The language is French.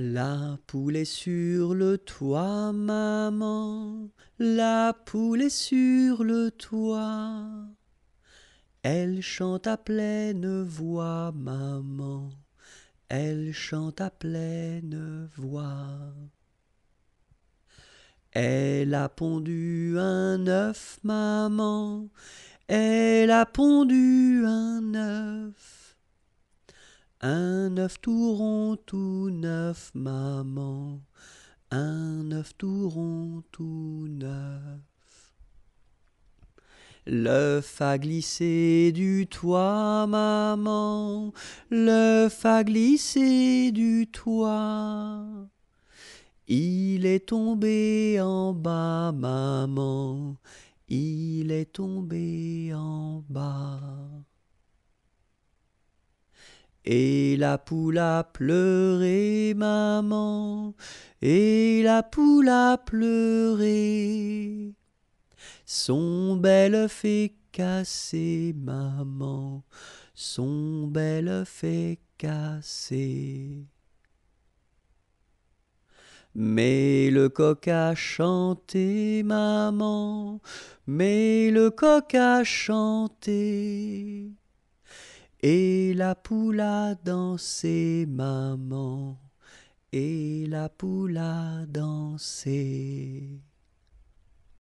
La poule est sur le toit, maman, la poule est sur le toit. Elle chante à pleine voix, maman, elle chante à pleine voix. Elle a pondu un œuf, maman, elle a pondu un œuf. Un œuf tout rond, tout neuf, maman. Un œuf tout rond, tout neuf. L'œuf a glissé du toit, maman. L'œuf a glissé du toit. Il est tombé en bas, maman. Il est tombé en Et la poule a pleuré, maman. Et la poule a pleuré. Son bel œuf est cassé, maman. Son bel œuf cassé. Mais le coq a chanté, maman. Mais le coq a chanté. Et la poule a dansé, maman, et la poule a dansé.